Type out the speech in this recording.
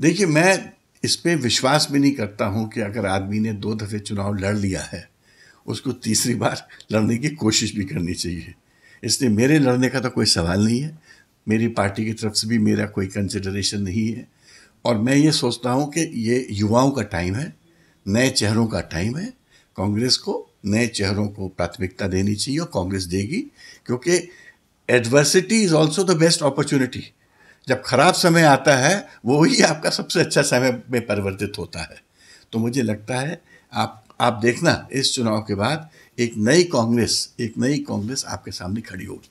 देखिए मैं इस पर विश्वास भी नहीं करता हूँ कि अगर आदमी ने दो दफ़े चुनाव लड़ लिया है उसको तीसरी बार लड़ने की कोशिश भी करनी चाहिए इसलिए मेरे लड़ने का तो कोई सवाल नहीं है मेरी पार्टी की तरफ से भी मेरा कोई कंसिडरेशन नहीं है और मैं ये सोचता हूँ कि ये युवाओं का टाइम है नए चेहरों का टाइम है कांग्रेस को नए चेहरों को प्राथमिकता देनी चाहिए और कांग्रेस देगी क्योंकि adversity is also the best opportunity जब खराब समय आता है वो ही आपका सबसे अच्छा समय में परिवर्तित होता है तो मुझे लगता है आप आप देखना इस चुनाव के बाद एक नई कांग्रेस एक नई कांग्रेस आपके सामने खड़ी होगी